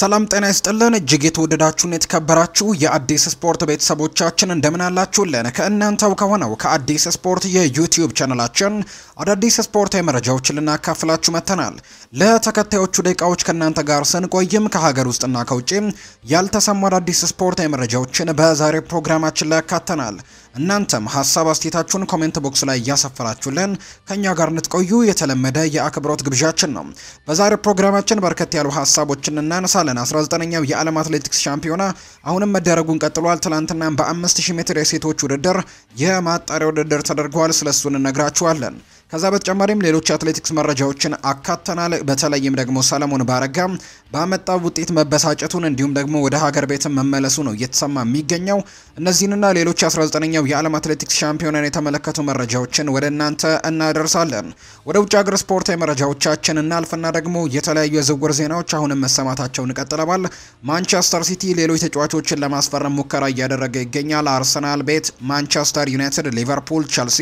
ሰላም ጤና ይስጥልን እጅግ የተወደዳችሁን የተከበራችሁ የአዲስ ስፖርት ቤተሰቦቻችን እንደምን አላችሁልን? ከእናንተው ከሆነው ከአዲስ ስፖርት የዩቲዩብ ቻነላችን አዳዲስ ስፖርታዊ መረጃዎችን ልናካፍላችሁ መጥተናል። ለተከታዮቹ ደቂቃዎች ከእናንተ ጋር ስንቆይም ከሀገር ውስጥና ከውጪ ያልተሰሙ አዳዲስ ስፖርታዊ መረጃዎችን በዛሬ ፕሮግራማችን ላይ ያካተናል። እናንተም ሀሳብ አስተያየታችሁን ኮሜንት ቦክስ ላይ እያሰፈራችሁልን ከእኛ ጋር እንድትቆዩ የተለመደ የአክብሮት ግብዣችን ነው። በዛሬው ፕሮግራማችን በርከት ያሉ ሀሳቦችን እናነሳለን። 19ኛው የዓለም አትሌቲክስ ሻምፒዮና አሁንም መደረጉን ቀጥሏል። ትናንትናም በ5000 ሜትር የሴቶች ውድድር የማጣሪያ ውድድር ተደርጓል። ስለሱ እንነግራችኋለን። ከዛ በተጨማሪም ሌሎች አትሌቲክስ መረጃዎችን አካተናል። በተለይም ደግሞ ሰለሞን ባረጋ ባመጣው ውጤት መበሳጨቱን እንዲሁም ደግሞ ወደ ሀገር ቤት መመለሱ ነው እየተሰማ የሚገኘው እነዚህንና ሌሎች 19ኛው የሚገኘው የዓለም አትሌቲክስ ሻምፒዮናን የተመለከቱ መረጃዎችን ወደ እናንተ እናደርሳለን። ወደ ውጭ ሀገር ስፖርታዊ መረጃዎቻችን እናልፍና ደግሞ የተለያዩ የዝውውር ዜናዎች አሁንም መሰማታቸውን ቀጥለዋል። ማንቸስተር ሲቲ ሌሎች ተጫዋቾችን ለማስፈረም ሙከራ እያደረገ ይገኛል። አርሰናል ቤት፣ ማንቸስተር ዩናይትድ፣ ሊቨርፑል፣ ቸልሲ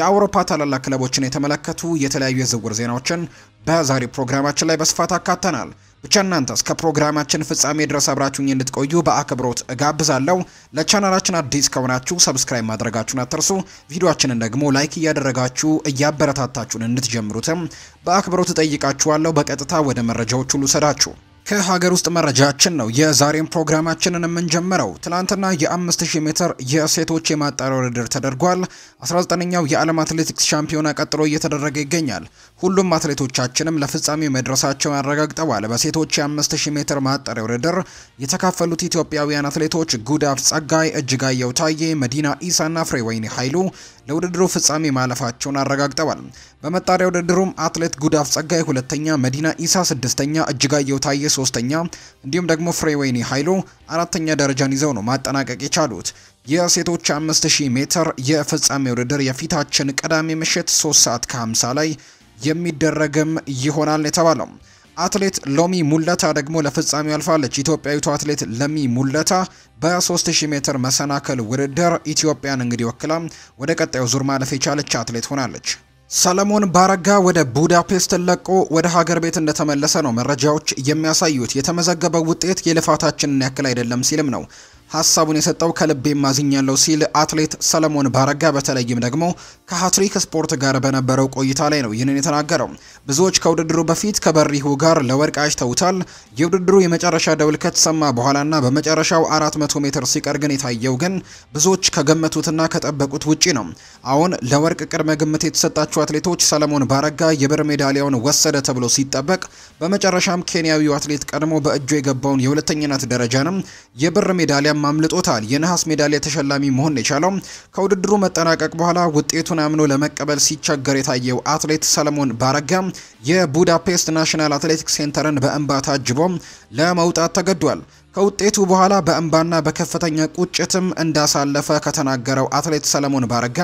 የአውሮፓ ታላላቅ ክለቦችን የተመለከቱ የተለያዩ የዝውውር ዜናዎችን በዛሬ ፕሮግራማችን ላይ በስፋት አካተናል። ብቻ እናንተ እስከ ፕሮግራማችን ፍጻሜ ድረስ አብራችሁኝ እንድትቆዩ በአክብሮት እጋብዛለሁ። ለቻናላችን አዲስ ከሆናችሁ ሰብስክራይብ ማድረጋችሁን አትርሱ። ቪዲዮአችንን ደግሞ ላይክ እያደረጋችሁ እያበረታታችሁን እንድትጀምሩትም በአክብሮት እጠይቃችኋለሁ። በቀጥታ ወደ መረጃዎች ሁሉ ሰዳችሁ ከሀገር ውስጥ መረጃችን ነው የዛሬን ፕሮግራማችንን የምንጀምረው። ትናንትና የ5000 ሜትር የሴቶች የማጣሪያ ውድድር ተደርጓል። 19ኛው የዓለም አትሌቲክስ ሻምፒዮና ቀጥሎ እየተደረገ ይገኛል። ሁሉም አትሌቶቻችንም ለፍጻሜ መድረሳቸውን አረጋግጠዋል። በሴቶች የ5000 ሜትር ማጣሪያ ውድድር የተካፈሉት ኢትዮጵያውያን አትሌቶች ጉዳፍ ጸጋይ፣ እጅጋየው ታዬ፣ መዲና ኢሳና ፍሬወይኒ ኃይሉ ለውድድሩ ፍጻሜ ማለፋቸውን አረጋግጠዋል። በመጣሪያ ውድድሩም አትሌት ጉዳፍ ጸጋይ ሁለተኛ፣ መዲና ኢሳ ስድስተኛ፣ እጅጋየሁ ታዬ ሶስተኛ፣ እንዲሁም ደግሞ ፍሬወይኒ ኃይሉ አራተኛ ደረጃን ይዘው ነው ማጠናቀቅ የቻሉት። የሴቶች 5000 ሜትር የፍጻሜ ውድድር የፊታችን ቅዳሜ ምሽት 3 ሰዓት ከ50 ላይ የሚደረግም ይሆናል የተባለው። አትሌት ሎሚ ሙለታ ደግሞ ለፍጻሜው አልፋለች። ኢትዮጵያዊቱ አትሌት ለሚ ሙለታ በ3000 ሜትር መሰናከል ውድድር ኢትዮጵያን እንግዲህ ወክላ ወደ ቀጣዩ ዙር ማለፍ የቻለች አትሌት ሆናለች። ሰለሞን ባረጋ ወደ ቡዳፔስት ለቆ ወደ ሀገር ቤት እንደተመለሰ ነው መረጃዎች የሚያሳዩት። የተመዘገበው ውጤት የልፋታችንን ያክል አይደለም ሲልም ነው ሀሳቡን የሰጠው ከልቤ ማዝኛለሁ ሲል አትሌት ሰለሞን ባረጋ በተለይም ደግሞ ከሀትሪክ ስፖርት ጋር በነበረው ቆይታ ላይ ነው ይህንን የተናገረው። ብዙዎች ከውድድሩ በፊት ከበሪሁ ጋር ለወርቅ አጭተውታል። የውድድሩ የመጨረሻ ደውል ከተሰማ በኋላና በመጨረሻው 400 ሜትር ሲቀር ግን የታየው ግን ብዙዎች ከገመቱትና ከጠበቁት ውጪ ነው። አሁን ለወርቅ ቅድመ ግምት የተሰጣቸው አትሌቶች ሰለሞን ባረጋ የብር ሜዳሊያውን ወሰደ ተብሎ ሲጠበቅ በመጨረሻም ኬንያዊው አትሌት ቀድሞ በእጁ የገባውን የሁለተኝነት ደረጃንም የብር ሜዳሊያም አምልጦታል። የነሐስ ሜዳሊያ ተሸላሚ መሆን የቻለው ከውድድሩ መጠናቀቅ በኋላ ውጤቱን አምኖ ለመቀበል ሲቸገር የታየው አትሌት ሰለሞን ባረጋ የቡዳፔስት ናሽናል አትሌቲክስ ሴንተርን በእንባ ታጅቦ ለመውጣት ተገዷል። ከውጤቱ በኋላ በእንባና በከፍተኛ ቁጭትም እንዳሳለፈ ከተናገረው አትሌት ሰለሞን ባረጋ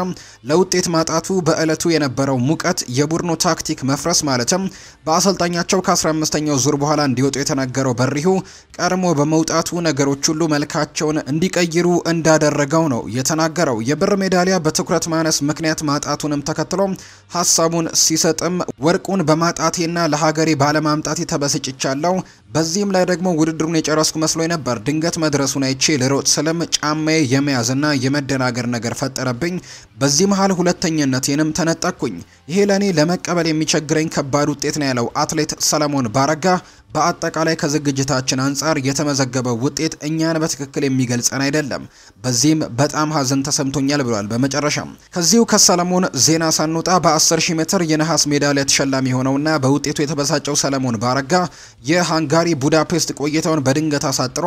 ለውጤት ማጣቱ በዕለቱ የነበረው ሙቀት የቡድኑ ታክቲክ መፍረስ ማለትም በአሰልጣኛቸው ከ15ኛው ዙር በኋላ እንዲወጡ የተናገረው በሪሁ ቀድሞ በመውጣቱ ነገሮች ሁሉ መልካቸውን እንዲቀይሩ እንዳደረገው ነው የተናገረው። የብር ሜዳሊያ በትኩረት ማነስ ምክንያት ማጣቱንም ተከትሎ ሀሳቡን ሲሰጥም ወርቁን በማጣቴና ለሀገሬ ባለማምጣቴ ተበስጭቻለሁ። በዚህም ላይ ደግሞ ውድድሩን የጨረስኩ መስሎ መስሎ ነበር። ድንገት መድረሱን አይቼ ልሮጥ ስለም ጫማዬ የመያዝና የመደናገር ነገር ፈጠረብኝ። በዚህ መሃል ሁለተኝነቴንም ተነጠቅኩኝ። ይሄ ለእኔ ለመቀበል የሚቸግረኝ ከባድ ውጤት ነው ያለው አትሌት ሰለሞን ባረጋ በአጠቃላይ ከዝግጅታችን አንጻር የተመዘገበው ውጤት እኛን በትክክል የሚገልጸን አይደለም። በዚህም በጣም ሀዘን ተሰምቶኛል ብሏል። በመጨረሻም ከዚሁ ከሰለሞን ዜና ሳንወጣ በ10 ሺህ ሜትር የነሐስ ሜዳሊያ ተሸላሚ የሆነውና በውጤቱ የተበሳጨው ሰለሞን ባረጋ የሃንጋሪ ቡዳፔስት ቆይታውን በድንገት አሳጥሮ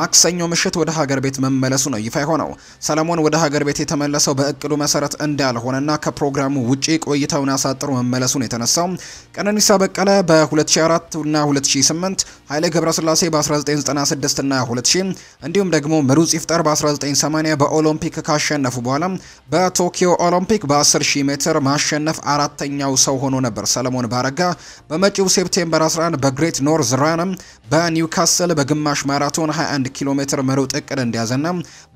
ማክሰኞ ምሽት ወደ ሀገር ቤት መመለሱ ነው ይፋ የሆነው። ሰለሞን ወደ ሀገር ቤት የተመለሰው በእቅዱ መሰረት እንዳልሆነና ከፕሮግራሙ ውጪ ቆይታውን አሳጥሮ መመለሱን የተነሳው ቀነኒሳ በቀለ በ2004 እና 20 በ2008 ኃይሌ ገብረስላሴ በ1996 እና 2000 እንዲሁም ደግሞ ምሩጽ ይፍጠር በ1980 በኦሎምፒክ ካሸነፉ በኋላ በቶኪዮ ኦሎምፒክ በ10000 ሜትር ማሸነፍ አራተኛው ሰው ሆኖ ነበር ሰለሞን ባረጋ። በመጪው ሴፕቴምበር 11 በግሬት ኖርዝ ራንም በኒውካስል በግማሽ ማራቶን 21 ኪሎ ሜትር መሮጥ እቅድ እንዲያዘና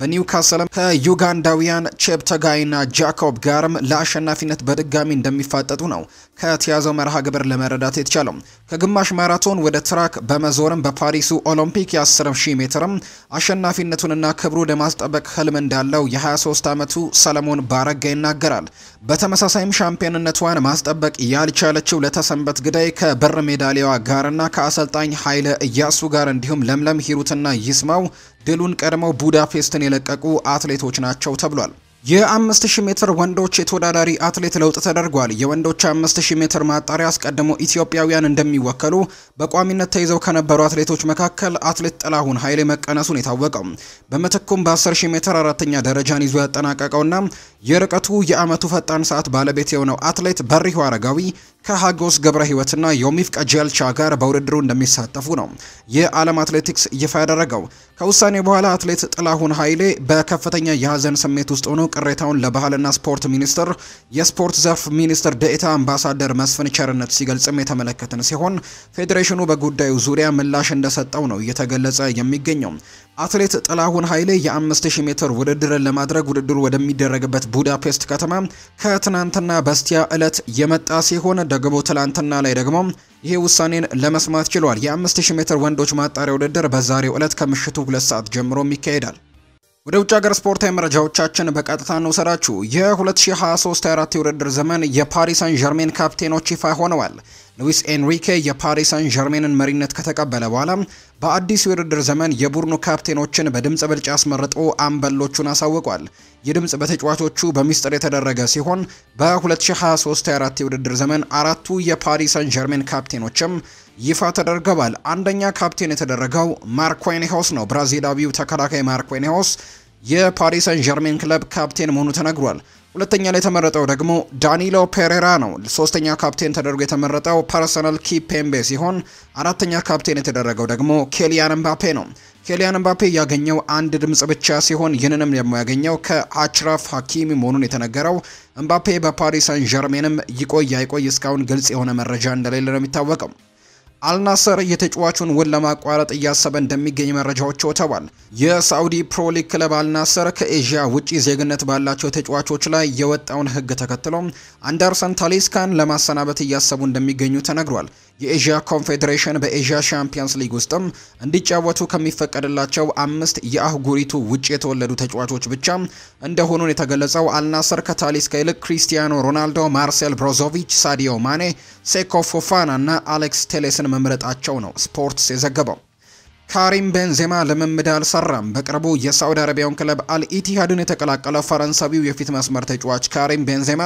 በኒውካስልም ከዩጋንዳውያን ቼፕተጋይና ጃኮብ ጋርም ለአሸናፊነት በድጋሚ እንደሚፋጠጡ ነው ከተያዘው መርሃ ግብር ለመረዳት የተቻለው ከግማሽ ማራቶን ወደ ትራክ በመዞርም በፓሪሱ ኦሎምፒክ የ10,000 ሜትርም አሸናፊነቱንና ክብሩ ለማስጠበቅ ህልም እንዳለው የ23 ዓመቱ ሰለሞን ባረጋ ይናገራል። በተመሳሳይም ሻምፒዮንነቷን ማስጠበቅ ያልቻለችው ለተሰንበት ግዳይ ከብር ሜዳሊያዋ ጋርና ከአሰልጣኝ ኃይለ እያሱ ጋር እንዲሁም ለምለም ሂሩትና ይስማው ድሉን ቀድመው ቡዳፔስትን የለቀቁ አትሌቶች ናቸው ተብሏል። የ5000 ሜትር ወንዶች የተወዳዳሪ አትሌት ለውጥ ተደርጓል። የወንዶች 5000 ሜትር ማጣሪያ አስቀድሞ ኢትዮጵያውያን እንደሚወከሉ በቋሚነት ተይዘው ከነበሩ አትሌቶች መካከል አትሌት ጥላሁን ኃይሌ መቀነሱን የታወቀው በምትኩም በ10000 ሜትር አራተኛ ደረጃን ይዞ ያጠናቀቀውና የርቀቱ የአመቱ ፈጣን ሰዓት ባለቤት የሆነው አትሌት በሪሁ አረጋዊ ከሀጎስ ገብረ ህይወትና ዮሚፍ ቀጀልቻ ጋር በውድድሩ እንደሚሳተፉ ነው የዓለም አትሌቲክስ ይፋ ያደረገው። ከውሳኔ በኋላ አትሌት ጥላሁን ኃይሌ በከፍተኛ የሀዘን ስሜት ውስጥ ሆኖ ቅሬታውን ለባህልና ስፖርት ሚኒስትር የስፖርት ዘርፍ ሚኒስትር ደኤታ አምባሳደር መስፍን ቸርነት ሲገልጽም የተመለከትን ሲሆን ፌዴሬሽኑ በጉዳዩ ዙሪያ ምላሽ እንደሰጠው ነው እየተገለጸ የሚገኘው። አትሌት ጥላሁን ኃይሌ የ5000 ሜትር ውድድርን ለማድረግ ውድድሩ ወደሚደረግበት ቡዳፔስት ከተማ ከትናንትና በስቲያ ዕለት የመጣ ሲሆን ደግሞ ትላንትና ላይ ደግሞ ይሄ ውሳኔን ለመስማት ችሏል። የ5000 ሜትር ወንዶች ማጣሪያ ውድድር በዛሬው ዕለት ከምሽቱ ሁለት ሰዓት ጀምሮም ይካሄዳል። ወደ ውጭ ሀገር ስፖርታዊ መረጃዎቻችን በቀጥታ እንውሰዳችሁ። የ2023/24 የውድድር ዘመን የፓሪስ ሳን ዠርሜን ካፕቴኖች ይፋ ሆነዋል። ሉዊስ ኤንሪኬ የፓሪስ ሳን ዠርሜንን መሪነት ከተቀበለ በኋላ በአዲስ የውድድር ዘመን የቡድኑ ካፕቴኖችን በድምፅ ብልጫ አስመርጦ አምበሎቹን አሳውቋል። ይህ ድምፅ በተጫዋቾቹ በሚስጥር የተደረገ ሲሆን በ2023/24 የውድድር ዘመን አራቱ የፓሪስ ሳን ዠርሜን ካፕቴኖችም ይፋ ተደርገዋል። አንደኛ ካፕቴን የተደረገው ማርኮኒሆስ ነው። ብራዚላዊው ተከላካይ ማርኮኒሆስ የፓሪስ ሳን ዠርሜን ክለብ ካፕቴን መሆኑ ተነግሯል። ሁለተኛ ላይ የተመረጠው ደግሞ ዳኒሎ ፔሬራ ነው። ሶስተኛ ካፕቴን ተደርጎ የተመረጠው ፐርሰናል ኪፔምቤ ሲሆን አራተኛ ካፕቴን የተደረገው ደግሞ ኬሊያን ምባፔ ነው። ኬሊያን ምባፔ ያገኘው አንድ ድምጽ ብቻ ሲሆን ይህንንም ደግሞ ያገኘው ከአችራፍ ሀኪሚ መሆኑን የተነገረው እምባፔ በፓሪስ ሳን ዠርሜንም ይቆይ አይቆይ እስካሁን ግልጽ የሆነ መረጃ እንደሌለ ነው የሚታወቀው። አልናሰር የተጫዋቹን ውል ለማቋረጥ እያሰበ እንደሚገኝ መረጃዎች ወጥተዋል። ፕሮ ሊግ ክለብ አልናሰር ከኤዥያ ውጪ ዜግነት ባላቸው ተጫዋቾች ላይ የወጣውን ሕግ ተከትሎ አንደርሰን ታሊስካን ለማሰናበት እያሰቡ እንደሚገኙ ተነግሯል። የኤዥያ ኮንፌዴሬሽን በኤዥያ ሻምፒየንስ ሊግ ውስጥም እንዲጫወቱ ከሚፈቀድላቸው አምስት የአህጉሪቱ ውጭ የተወለዱ ተጫዋቾች ብቻ እንደሆኑን የተገለጸው አልናሰር ከታሊስካ ይልቅ ክሪስቲያኖ ሮናልዶ፣ ማርሴል ብሮዞቪች፣ ሳዲዮ ማኔ፣ ሴኮ ፎፋና እና አሌክስ ቴሌስን መምረጣቸው ነው ስፖርትስ የዘገበው። ካሪም ቤንዜማ ልምምድ አልሰራም። በቅርቡ የሳዑዲ አረቢያውን ክለብ አልኢቲሃድን የተቀላቀለ ፈረንሳዊው የፊት መስመር ተጫዋች ካሪም ቤንዜማ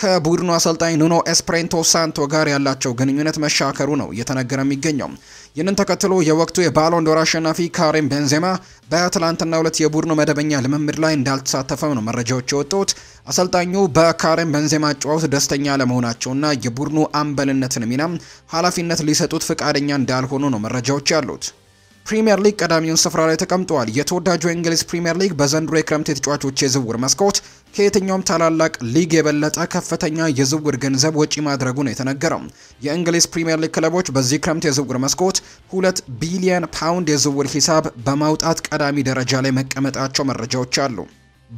ከቡድኑ አሰልጣኝ ኑኖ ኤስፕሬንቶ ሳንቶ ጋር ያላቸው ግንኙነት መሻከሩ ነው እየተነገረ የሚገኘው። ይህንን ተከትሎ የወቅቱ የባሎን ዶር አሸናፊ ካሪም ቤንዜማ በትላንትና ሁለት የቡድኑ መደበኛ ልምምድ ላይ እንዳልተሳተፈም ነው መረጃዎች የወጡት። አሰልጣኙ በካሪም ቤንዜማ ጨዋታ ደስተኛ ለመሆናቸውና የቡድኑ አምበልነትን ሚናም ኃላፊነት ሊሰጡት ፈቃደኛ እንዳልሆኑ ነው መረጃዎች ያሉት። ፕሪምየር ሊግ ቀዳሚውን ስፍራ ላይ ተቀምጠዋል። የተወዳጁ የእንግሊዝ ፕሪምየር ሊግ በዘንድሮ የክረምት የተጫዋቾች የዝውውር መስኮት ከየትኛውም ታላላቅ ሊግ የበለጠ ከፍተኛ የዝውውር ገንዘብ ወጪ ማድረጉ ነው የተነገረው። የእንግሊዝ ፕሪምየር ሊግ ክለቦች በዚህ ክረምት የዝውውር መስኮት ሁለት ቢሊየን ፓውንድ የዝውውር ሂሳብ በማውጣት ቀዳሚ ደረጃ ላይ መቀመጣቸው መረጃዎች አሉ።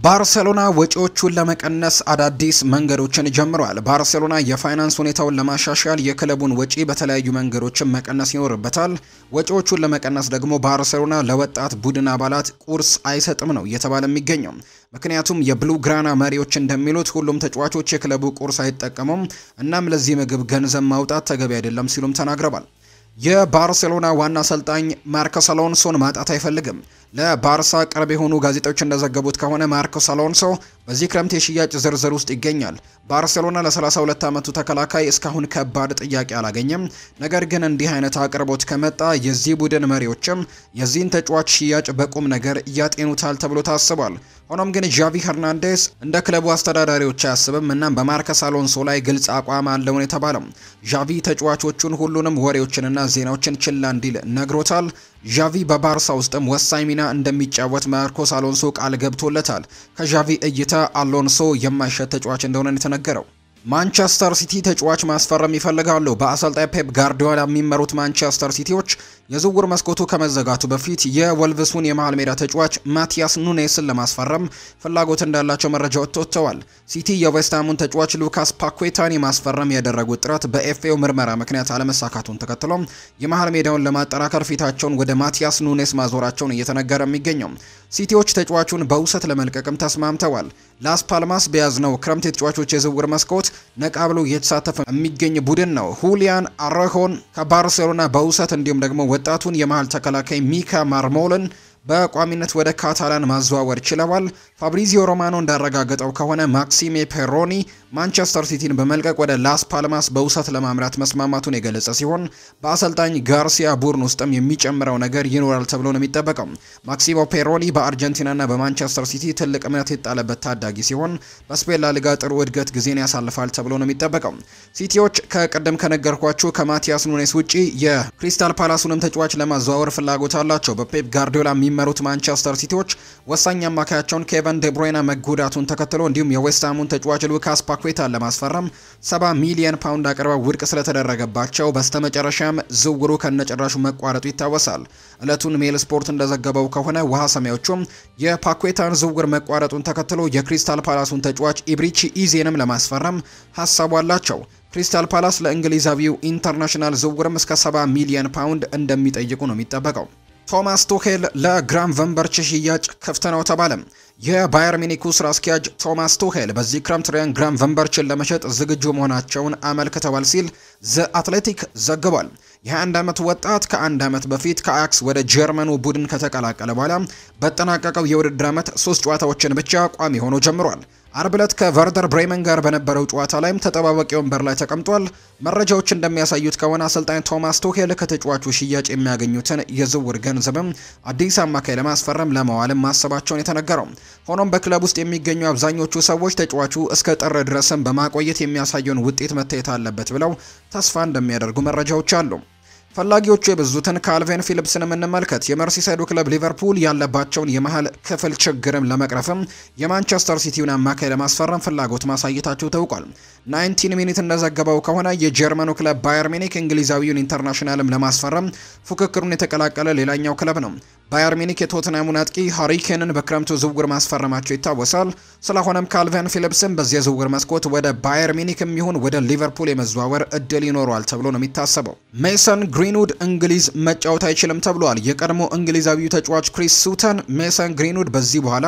ባርሴሎና ወጪዎቹን ለመቀነስ አዳዲስ መንገዶችን ጀምሯል። ባርሴሎና የፋይናንስ ሁኔታውን ለማሻሻል የክለቡን ወጪ በተለያዩ መንገዶችን መቀነስ ይኖርበታል። ወጪዎቹን ለመቀነስ ደግሞ ባርሴሎና ለወጣት ቡድን አባላት ቁርስ አይሰጥም ነው እየተባለ የሚገኘው። ምክንያቱም የብሉ ግራና መሪዎች እንደሚሉት ሁሉም ተጫዋቾች የክለቡ ቁርስ አይጠቀሙም፣ እናም ለዚህ ምግብ ገንዘብ ማውጣት ተገቢ አይደለም ሲሉም ተናግረዋል። የባርሴሎና ዋና አሰልጣኝ ማርከስ አሎንሶን ማጣት አይፈልግም። ለባርሳ ቅርብ የሆኑ ጋዜጦች እንደዘገቡት ከሆነ ማርኮስ አሎንሶ በዚህ ክረምት የሽያጭ ዝርዝር ውስጥ ይገኛል። ባርሴሎና ለ32 ዓመቱ ተከላካይ እስካሁን ከባድ ጥያቄ አላገኘም። ነገር ግን እንዲህ አይነት አቅርቦት ከመጣ የዚህ ቡድን መሪዎችም የዚህን ተጫዋች ሽያጭ በቁም ነገር ያጤኑታል ተብሎ ታስቧል። ሆኖም ግን ዣቪ ሄርናንዴስ እንደ ክለቡ አስተዳዳሪዎች አያስብም። እናም በማርከስ አሎንሶ ላይ ግልጽ አቋም አለውን የተባለው ዣቪ ተጫዋቾቹን ሁሉንም ወሬዎችንና ዜናዎችን ችላ እንዲል ነግሮታል። ዣቪ በባርሳ ውስጥም ወሳኝ ሚና እንደሚጫወት ማርኮስ አሎንሶ ቃል ገብቶለታል። ከዣቪ እይታ አሎንሶ የማይሸት ተጫዋች እንደሆነ የተነገረው። ማንቸስተር ሲቲ ተጫዋች ማስፈረም ይፈልጋሉ። በአሰልጣኝ ፔፕ ጋርዲዮላ የሚመሩት ማንቸስተር ሲቲዎች የዝውውር መስኮቱ ከመዘጋቱ በፊት የወልቭሱን የመሃል ሜዳ ተጫዋች ማቲያስ ኑኔስን ለማስፈረም ፍላጎት እንዳላቸው መረጃዎች ወጥተዋል። ሲቲ የዌስትሃሙን ተጫዋች ሉካስ ፓኩዌታን የማስፈረም ያደረጉት ጥረት በኤፍኤው ምርመራ ምክንያት አለመሳካቱን ተከትሎ የመሃል ሜዳውን ለማጠናከር ፊታቸውን ወደ ማቲያስ ኑኔስ ማዞራቸውን እየተነገረ የሚገኘው ሲቲዎች ተጫዋቹን በውሰት ለመልቀቅም ተስማምተዋል። ላስ ፓልማስ በያዝነው ክረምት የተጫዋቾች የዝውውር መስኮት ነቃ ብሎ እየተሳተፈ የሚገኝ ቡድን ነው። ሁሊያን አረሆን ከባርሴሎና በውሰት እንዲሁም ደግሞ ወጣቱን የመሀል ተከላካይ ሚካ ማርሞልን በቋሚነት ወደ ካታላን ማዘዋወር ችለዋል። ፋብሪዚዮ ሮማኖ እንዳረጋገጠው ከሆነ ማክሲሜ ፔሮኒ ማንቸስተር ሲቲን በመልቀቅ ወደ ላስ ፓልማስ በውሰት ለማምራት መስማማቱን የገለጸ ሲሆን በአሰልጣኝ ጋርሲያ ቡርን ውስጥም የሚጨምረው ነገር ይኖራል ተብሎ ነው የሚጠበቀው። ማክሲሞ ፔሮኒ በአርጀንቲናና በማንቸስተር ሲቲ ትልቅ እምነት የጣለበት ታዳጊ ሲሆን በስፔን ላሊጋ ጥሩ እድገት ጊዜን ያሳልፋል ተብሎ ነው የሚጠበቀው። ሲቲዎች ከቅድም ከነገርኳችሁ ከማቲያስ ኑኔስ ውጪ የክሪስታል ፓላሱንም ተጫዋች ለማዘዋወር ፍላጎት አላቸው። በፔፕ ጋርዲዮላ የሚመሩት ማንቸስተር ሲቲዎች ወሳኝ አማካያቸውን ኬቨን ኬቨን ዴብሮይና መጎዳቱን ተከትሎ እንዲሁም የዌስትሃሙን ተጫዋች ሉካስ ፓኩዌታን ለማስፈረም 70 ሚሊዮን ፓውንድ አቅርበው ውድቅ ስለተደረገባቸው በስተመጨረሻም ዝውውሩ ከነጭራሹ መቋረጡ ይታወሳል። እለቱን ሜል ስፖርት እንደዘገበው ከሆነ ውሃ ሰማዮቹም የፓኩዌታን ዝውውር መቋረጡን ተከትሎ የክሪስታል ፓላሱን ተጫዋች ኢብሪቺ ኢዜንም ለማስፈረም ሀሳቡ አላቸው። ክሪስታል ፓላስ ለእንግሊዛዊው ኢንተርናሽናል ዝውውርም እስከ 70 ሚሊዮን ፓውንድ እንደሚጠይቁ ነው የሚጠበቀው። ቶማስ ቱሄል ለግራም ቨንበርች ሽያጭ ክፍት ነው ተባለም። የባየር ሚኒኩ ስራ አስኪያጅ ቶማስ ቱሄል በዚህ ክረምት ሪያን ግራም ቨንበርችን ለመሸጥ ዝግጁ መሆናቸውን አመልክተዋል ሲል ዘ አትሌቲክ ዘግቧል። የ21 ዓመት ወጣት ከአንድ ዓመት በፊት ከአያክስ ወደ ጀርመኑ ቡድን ከተቀላቀለ በኋላ በጠናቀቀው የውድድር ዓመት ሶስት ጨዋታዎችን ብቻ ቋሚ ሆኖ ጀምሯል። አርብ ዕለት ከቨርደር ብሬመን ጋር በነበረው ጨዋታ ላይም ተጠባባቂ ወንበር ላይ ተቀምጧል። መረጃዎች እንደሚያሳዩት ከሆነ አሰልጣኝ ቶማስ ቱሄል ከተጫዋቹ ሽያጭ የሚያገኙትን የዝውውር ገንዘብም አዲስ አማካይ ለማስፈረም ለመዋልም ማሰባቸውን የተነገረው። ሆኖም በክለብ ውስጥ የሚገኙ አብዛኞቹ ሰዎች ተጫዋቹ እስከ ጥር ድረስም በማቆየት የሚያሳየውን ውጤት መታየት አለበት ብለው ተስፋ እንደሚያደርጉ መረጃዎች አሉ። ፈላጊዎቹ የበዙትን ካልቬን ፊሊፕስንም የምንመልከት የመርሲሳይዱ ክለብ ሊቨርፑል ያለባቸውን የመሀል ክፍል ችግርም ለመቅረፍም የማንቸስተር ሲቲውን አማካይ ለማስፈረም ፍላጎት ማሳየታቸው ታውቋል። ናይንቲን ሚኒት እንደዘገበው ከሆነ የጀርመኑ ክለብ ባየር ሚኒክ እንግሊዛዊውን ኢንተርናሽናልም ለማስፈረም ፉክክሩን የተቀላቀለ ሌላኛው ክለብ ነው። ባየር ሚኒክ የቶትናሙን አጥቂ ሃሪኬንን በክረምቱ ዝውውር ማስፈረማቸው ይታወሳል። ስለሆነም ካልቨን ፊሊፕስን በዚህ ዝውውር መስኮት ወደ ባየር ሚኒክ የሚሆን ወደ ሊቨርፑል የመዘዋወር እድል ይኖረዋል ተብሎ ነው የሚታሰበው። ሜሰን ግሪንውድ እንግሊዝ መጫወት አይችልም ተብሏል። የቀድሞ እንግሊዛዊው ተጫዋች ክሪስ ሱተን ሜሰን ግሪንውድ በዚህ በኋላ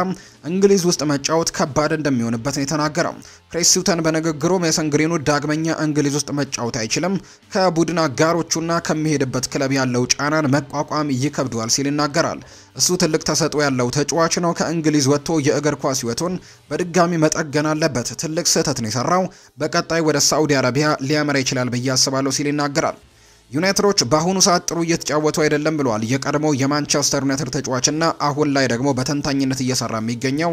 እንግሊዝ ውስጥ መጫወት ከባድ እንደሚሆንበት ነው የተናገረው። ክሬስ ሲውተን በንግግሩ ሜሰን ግሪኑ ዳግመኛ እንግሊዝ ውስጥ መጫወት አይችልም፣ ከቡድን አጋሮቹና ከሚሄድበት ክለብ ያለው ጫናን መቋቋም ይከብደዋል ሲል ይናገራል። እሱ ትልቅ ተሰጥኦ ያለው ተጫዋች ነው። ከእንግሊዝ ወጥቶ የእግር ኳስ ሕይወቱን በድጋሚ መጠገን አለበት። ትልቅ ስህተት ነው የሰራው። በቀጣይ ወደ ሳዑዲ አረቢያ ሊያመራ ይችላል ብዬ አስባለሁ ሲል ይናገራል። ዩናይትዶች በአሁኑ ሰዓት ጥሩ እየተጫወቱ አይደለም ብለዋል የቀድሞው የማንቸስተር ዩናይትድ ተጫዋችና አሁን ላይ ደግሞ በተንታኝነት እየሰራ የሚገኘው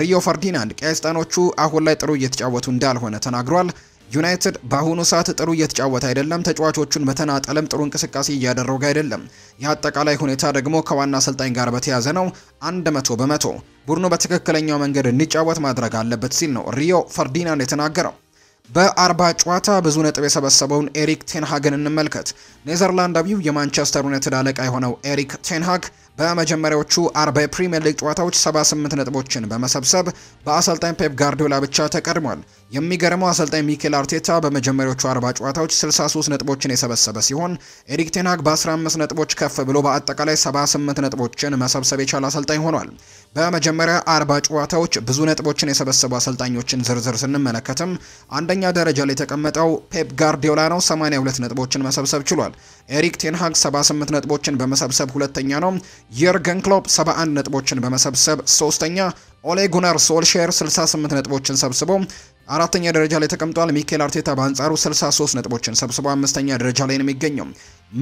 ሪዮ ፈርዲናንድ ቀያስጣኖቹ አሁን ላይ ጥሩ እየተጫወቱ እንዳልሆነ ተናግሯል። ዩናይትድ በአሁኑ ሰዓት ጥሩ እየተጫወተ አይደለም። ተጫዋቾቹን በተናጠለም ጥሩ እንቅስቃሴ እያደረገ አይደለም። የአጠቃላይ ሁኔታ ደግሞ ከዋና አሰልጣኝ ጋር በተያያዘ ነው። አንድ መቶ በመቶ ቡድኑ በትክክለኛው መንገድ እንዲጫወት ማድረግ አለበት ሲል ነው ሪዮ ፈርዲናንድ የተናገረው። በአርባ ጨዋታ ብዙ ነጥብ የሰበሰበውን ኤሪክ ቴንሃግን እንመልከት። ኔዘርላንዳዊው የማንቸስተር ዩናይትድ አለቃ የሆነው ኤሪክ ቴንሃግ በመጀመሪያዎቹ አርባ የፕሪምየር ሊግ ጨዋታዎች 78 ነጥቦችን በመሰብሰብ በአሰልጣኝ ፔፕ ጋርዲዮላ ብቻ ተቀድሟል። የሚገርመው አሰልጣኝ ሚኬል አርቴታ በመጀመሪያዎቹ 40 ጨዋታዎች 63 ነጥቦችን የሰበሰበ ሲሆን ኤሪክ ቴናግ በ15 ነጥቦች ከፍ ብሎ በአጠቃላይ 78 ነጥቦችን መሰብሰብ የቻለ አሰልጣኝ ሆኗል። በመጀመሪያ 40 ጨዋታዎች ብዙ ነጥቦችን የሰበሰቡ አሰልጣኞችን ዝርዝር ስንመለከትም አንደኛ ደረጃ ላይ የተቀመጠው ፔፕ ጋርዲዮላ ነው፣ 82 ነጥቦችን መሰብሰብ ችሏል። ኤሪክ ቴንሃግ 78 ነጥቦችን በመሰብሰብ ሁለተኛ ነው። የርገን ክሎፕ 71 ነጥቦችን በመሰብሰብ ሶስተኛ ኦሌ ጉነር ሶልሼር 68 ነጥቦችን ሰብስቦ አራተኛ ደረጃ ላይ ተቀምጧል። ሚኬል አርቴታ በአንጻሩ 63 ነጥቦችን ሰብስቦ አምስተኛ ደረጃ ላይ ነው የሚገኘው።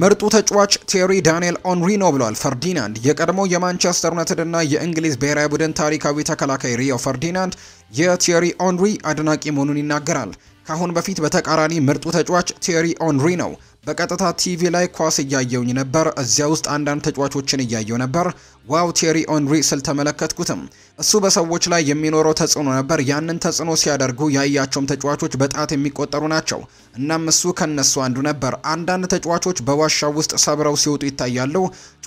ምርጡ ተጫዋች ቴሪ ዳንኤል ኦንሪ ነው ብሏል ፈርዲናንድ። የቀድሞ የማንቸስተር ዩናይትድ እና የእንግሊዝ ብሔራዊ ቡድን ታሪካዊ ተከላካይ ሪዮ ፈርዲናንድ የቴሪ ኦንሪ አድናቂ መሆኑን ይናገራል። ካሁን በፊት በተቃራኒ ምርጡ ተጫዋች ቴሪ ኦንሪ ነው በቀጥታ ቲቪ ላይ ኳስ እያየውኝ ነበር። እዚያ ውስጥ አንዳንድ ተጫዋቾችን እያየው ነበር። ዋው ቴሪ ኦንሪ ስል ተመለከትኩትም። እሱ በሰዎች ላይ የሚኖረው ተጽዕኖ ነበር። ያንን ተጽዕኖ ሲያደርጉ ያያቸውም ተጫዋቾች በጣት የሚቆጠሩ ናቸው። እናም እሱ ከነሱ አንዱ ነበር። አንዳንድ ተጫዋቾች በዋሻው ውስጥ ሰብረው ሲወጡ ይታያሉ።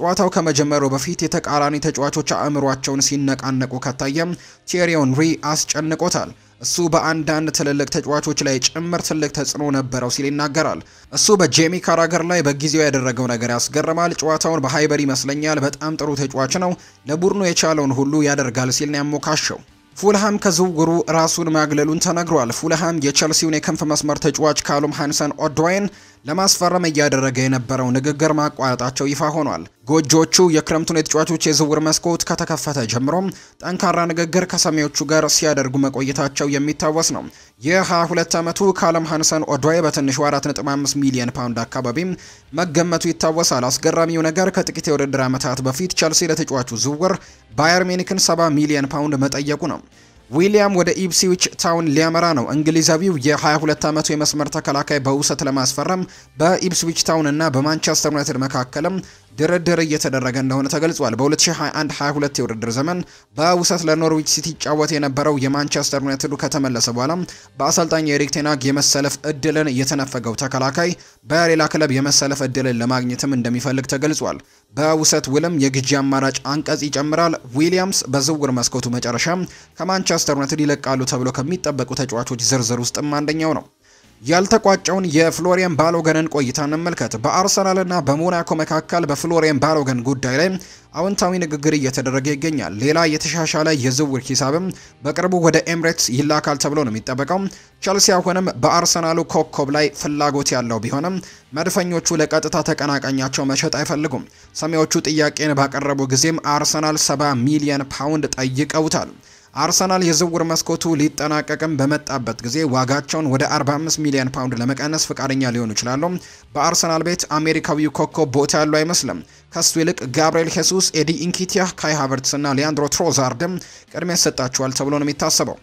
ጨዋታው ከመጀመሩ በፊት የተቃራኒ ተጫዋቾች አእምሯቸውን ሲነቃነቁ ከታየም ቴሪ ኦንሪ አስጨንቆታል። እሱ በአንዳንድ ትልልቅ ተጫዋቾች ላይ ጭምር ትልቅ ተጽዕኖ ነበረው ሲል ይናገራል። እሱ በጄሚ ካራገር ላይ በጊዜው ያደረገው ነገር ያስገርማል። ጨዋታውን በሃይበር ይመስለኛል። በጣም ጥሩ ተጫዋች ነው። ለቡድኑ የቻለውን ሁሉ ያደርጋል ሲል ነው ያሞካሸው። ፉልሃም ከዝውውሩ ራሱን ማግለሉን ተነግሯል። ፉልሃም የቸልሲውን የክንፍ መስመር ተጫዋች ካሉም ሃንሰን ኦድዋይን ለማስፈረም እያደረገ የነበረው ንግግር ማቋረጣቸው ይፋ ሆኗል። ጎጆቹ የክረምቱን የተጫዋቾች የዝውውር መስኮት ከተከፈተ ጀምሮም ጠንካራ ንግግር ከሰሜዎቹ ጋር ሲያደርጉ መቆየታቸው የሚታወስ ነው። የ22 ዓመቱ ካለም ሃንሰን ኦዶይ በትንሹ 4.5 ሚሊዮን ፓውንድ አካባቢ መገመቱ ይታወሳል። አስገራሚው ነገር ከጥቂት የውድድር ዓመታት በፊት ቸልሲ ለተጫዋቹ ዝውውር ባየር ሚኒክን 70 ሚሊዮን ፓውንድ መጠየቁ ነው። ዊሊያም ወደ ኢፕስዊች ታውን ሊያመራ ነው። እንግሊዛዊው የ22 ዓመቱ የመስመር ተከላካይ በውሰት ለማስፈረም በኢፕስዊች ታውን እና በማንቸስተር ዩናይትድ መካከልም ድርድር እየተደረገ እንደሆነ ተገልጿል። በ2021-22 የውድድር ዘመን በውሰት ለኖርዊች ሲቲ ይጫወት የነበረው የማንቸስተር ዩናይትዱ ከተመለሰ በኋላ በአሰልጣኝ ኤሪክ ቴናግ የመሰለፍ እድልን የተነፈገው ተከላካይ በሌላ ክለብ የመሰለፍ እድልን ለማግኘትም እንደሚፈልግ ተገልጿል። በውሰት ውልም የግዢ አማራጭ አንቀጽ ይጨምራል። ዊሊያምስ በዝውውር መስኮቱ መጨረሻ ከማንቸስተር ዩናይትድ ይለቃሉ ተብሎ ከሚጠበቁ ተጫዋቾች ዝርዝር ውስጥም አንደኛው ነው። ያልተቋጨውን የፍሎሪየን ባሎገንን ቆይታ እንመልከት። በአርሰናልና በሞናኮ መካከል በፍሎሪየን ባሎገን ጉዳይ ላይ አዎንታዊ ንግግር እየተደረገ ይገኛል። ሌላ የተሻሻለ የዝውውር ሂሳብም በቅርቡ ወደ ኤምሬትስ ይላካል ተብሎ ነው የሚጠበቀው። ቸልሲ አሁንም በአርሰናሉ ኮከብ ላይ ፍላጎት ያለው ቢሆንም መድፈኞቹ ለቀጥታ ተቀናቃኛቸው መሸጥ አይፈልጉም። ሰሚዎቹ ጥያቄን ባቀረቡ ጊዜም አርሰናል 70 ሚሊየን ፓውንድ ጠይቀውታል። አርሰናል የዝውውር መስኮቱ ሊጠናቀቅም በመጣበት ጊዜ ዋጋቸውን ወደ 45 ሚሊዮን ፓውንድ ለመቀነስ ፈቃደኛ ሊሆኑ ይችላሉ። በአርሰናል ቤት አሜሪካዊ ኮከብ ቦታ ያለው አይመስልም። ከሱ ይልቅ ጋብርኤል ሄሱስ፣ ኤዲ ኢንኪቲያ፣ ካይ ሃቨርትስ እና ሊያንድሮ ትሮዛርድም ቅድሚያ ይሰጣቸዋል ተብሎ ነው የሚታሰበው።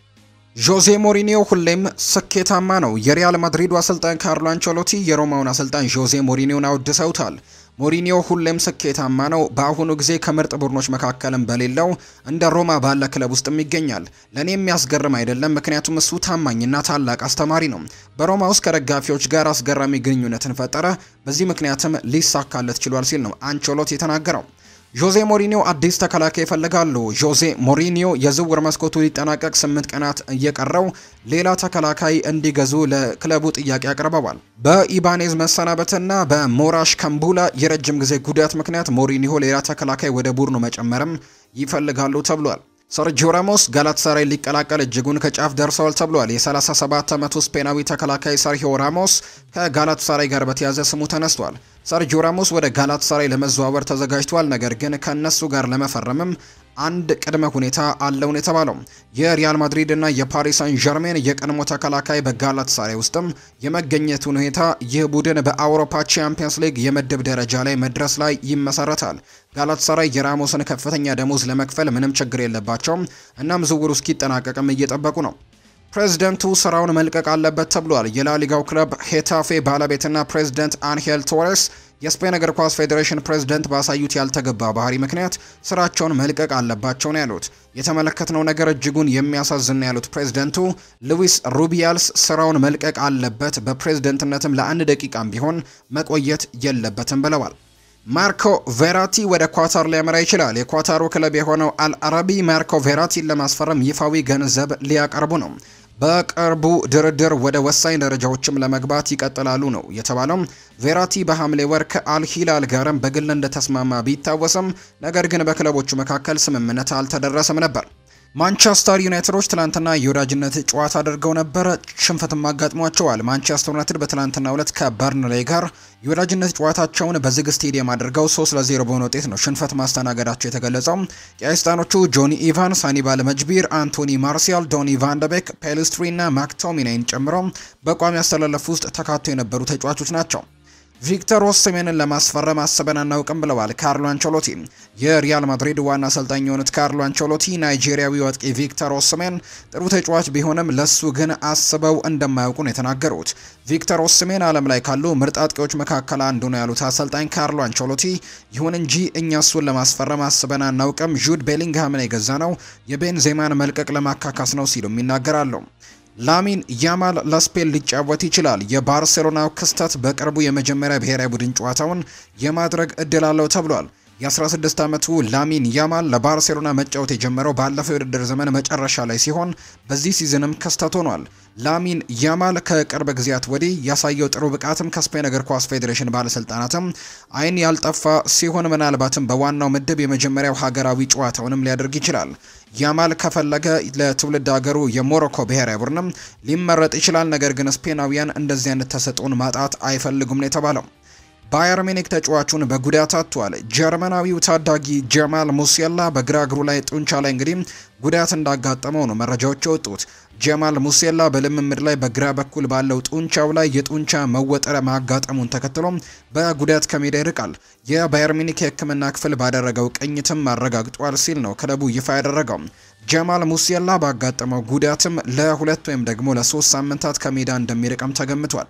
ጆዜ ሞሪኒዮ ሁሌም ስኬታማ ነው። የሪያል ማድሪዱ አሰልጣኝ ካርሎ አንቸሎቲ የሮማውን አሰልጣኝ ጆዜ ሞሪኒዮን አውድሰውታል ሞሪኒዮ ሁሌም ስኬታማ ነው። በአሁኑ ጊዜ ከምርጥ ቡድኖች መካከልም በሌለው እንደ ሮማ ባለ ክለብ ውስጥም ይገኛል። ለእኔ የሚያስገርም አይደለም፣ ምክንያቱም እሱ ታማኝና ታላቅ አስተማሪ ነው። በሮማ ውስጥ ከደጋፊዎች ጋር አስገራሚ ግንኙነትን ፈጠረ። በዚህ ምክንያትም ሊሳካለት ችሏል ሲል ነው አንቸሎት የተናገረው። ጆዜ ሞሪኒዮ አዲስ ተከላካይ ይፈልጋሉ። ጆዜ ሞሪኒዮ የዝውውር መስኮቱ ሊጠናቀቅ ስምንት ቀናት እየቀረው ሌላ ተከላካይ እንዲገዙ ለክለቡ ጥያቄ አቅርበዋል። በኢባኔዝ መሰናበትና በሞራሽ ከምቡላ የረጅም ጊዜ ጉዳት ምክንያት ሞሪኒዮ ሌላ ተከላካይ ወደ ቡድኑ መጨመርም ይፈልጋሉ ተብሏል። ሰርጂዮ ራሞስ ጋላታሳራይ ሊቀላቀል እጅጉን ከጫፍ ደርሰዋል ተብሏል። የ37 ዓመቱ ስፔናዊ ተከላካይ ሰርጂዮ ራሞስ ከጋላታሳራይ ጋር በተያያዘ ስሙ ተነስቷል። ሰርጂዮ ራሞስ ወደ ጋላት ሳራይ ለመዘዋወር ተዘጋጅቷል። ነገር ግን ከነሱ ጋር ለመፈረምም አንድ ቅድመ ሁኔታ ነው የተባለው የሪያል ማድሪድ እና የፓሪስ ሳን ዠርሜን የቀድሞ ተከላካይ በጋላት ሳራይ ውስጥም የመገኘቱን ሁኔታ ይህ ቡድን በአውሮፓ ቻምፒየንስ ሊግ የምድብ ደረጃ ላይ መድረስ ላይ ይመሰረታል። ጋላት ሳራይ የራሞስን ከፍተኛ ደሞዝ ለመክፈል ምንም ችግር የለባቸውም። እናም ዝውውሩ እስኪጠናቀቅም እየጠበቁ ነው። ፕሬዝደንቱ ስራውን መልቀቅ አለበት ተብሏል። የላሊጋው ክለብ ሄታፌ ባለቤትና ፕሬዝደንት አንሄል ቶሬስ የስፔን እግር ኳስ ፌዴሬሽን ፕሬዝደንት ባሳዩት ያልተገባ ባህሪ ምክንያት ስራቸውን መልቀቅ አለባቸው ነው ያሉት። የተመለከትነው ነገር እጅጉን የሚያሳዝን ያሉት ፕሬዝደንቱ ሉዊስ ሩቢያልስ ስራውን መልቀቅ አለበት፣ በፕሬዝደንትነትም ለአንድ ደቂቃም ቢሆን መቆየት የለበትም ብለዋል። ማርኮ ቬራቲ ወደ ኳታር ሊያመራ ይችላል። የኳታሩ ክለብ የሆነው አልአረቢ ማርኮ ቬራቲን ለማስፈረም ይፋዊ ገንዘብ ሊያቀርቡ ነው። በቅርቡ ድርድር ወደ ወሳኝ ደረጃዎችም ለመግባት ይቀጥላሉ ነው የተባለው። ቬራቲ በሐምሌ ወር ከአልሂላል ጋርም በግል እንደተስማማ ቢታወስም ነገር ግን በክለቦቹ መካከል ስምምነት አልተደረሰም ነበር። ማንቸስተር ዩናይትዶች ትላንትና የወዳጅነት ጨዋታ አድርገው ነበረ፣ ሽንፈትም አጋጥሟቸዋል። ማንቸስተር ዩናይትድ በትላንትና ሁለት ከበርንሌይ ጋር የወዳጅነት ጨዋታቸውን በዝግ ስቴዲየም አድርገው 3 ለ0 በሆነ ውጤት ነው ሽንፈት ማስተናገዳቸው የተገለጸው። የአይስጣኖቹ ጆኒ ኢቫንስ፣ ሳኒባል መጅቢር፣ አንቶኒ ማርሲያል፣ ዶኒ ቫንደቤክ፣ ፔልስትሪ ና ማክቶሚናይን ጨምሮ በቋሚ አስተላለፍ ውስጥ ተካቶ የነበሩ ተጫዋቾች ናቸው። ቪክተር ኦስሜንን ለማስፈረም አስበን አናውቅም ብለዋል ካርሎ አንቸሎቲ። የሪያል ማድሪድ ዋና አሰልጣኝ የሆኑት ካርሎ አንቸሎቲ ናይጄሪያዊ አጥቂ ቪክተር ኦስሜን ጥሩ ተጫዋች ቢሆንም ለሱ ግን አስበው እንደማያውቁ ነው የተናገሩት። ቪክተር ኦስሜን ዓለም ላይ ካሉ ምርጥ አጥቂዎች መካከል አንዱ ነው ያሉት አሰልጣኝ ካርሎ አንቸሎቲ፣ ይሁን እንጂ እኛ እሱን ለማስፈረም አስበን አናውቅም፣ ጁድ ቤሊንግሃምን የገዛ ነው የቤንዜማን መልቀቅ ለማካካስ ነው ሲሉም ይናገራሉ። ላሚን ያማል ለስፔን ሊጫወት ይችላል። የባርሴሎናው ክስተት በቅርቡ የመጀመሪያ ብሔራዊ ቡድን ጨዋታውን የማድረግ እድል አለው ተብሏል። የ16 ዓመቱ ላሚን ያማል ለባርሴሎና መጫወት የጀመረው ባለፈው የውድድር ዘመን መጨረሻ ላይ ሲሆን በዚህ ሲዝንም ክስተት ሆኗል። ላሚን ያማል ከቅርብ ጊዜያት ወዲህ ያሳየው ጥሩ ብቃትም ከስፔን እግር ኳስ ፌዴሬሽን ባለስልጣናትም ዓይን ያልጠፋ ሲሆን ምናልባትም በዋናው ምድብ የመጀመሪያው ሀገራዊ ጨዋታውንም ሊያደርግ ይችላል። ያማል ከፈለገ ለትውልድ ሀገሩ የሞሮኮ ብሔራዊ ቡድንም ሊመረጥ ይችላል። ነገር ግን ስፔናውያን እንደዚህ አይነት ተሰጥኦን ማጣት አይፈልጉም ነው የተባለው። ባየር ሚኒክ ተጫዋቹን በጉዳት አጥቷል። ጀርመናዊው ታዳጊ ጀማል ሙሴላ በግራ እግሩ ላይ ጡንቻ ላይ እንግዲህ ጉዳት እንዳጋጠመው ነው መረጃዎች የወጡት። ጀማል ሙሴላ በልምምድ ላይ በግራ በኩል ባለው ጡንቻው ላይ የጡንቻ መወጠረ ማጋጠሙን ተከትሎ በጉዳት ከሜዳ ይርቃል። የባየር ሚኒክ የሕክምና ክፍል ባደረገው ቅኝትም አረጋግጧል ሲል ነው ክለቡ ይፋ ያደረገው። ጀማል ሙሴላ ባጋጠመው ጉዳትም ለሁለት ወይም ደግሞ ለሶስት ሳምንታት ከሜዳ እንደሚርቅም ተገምቷል።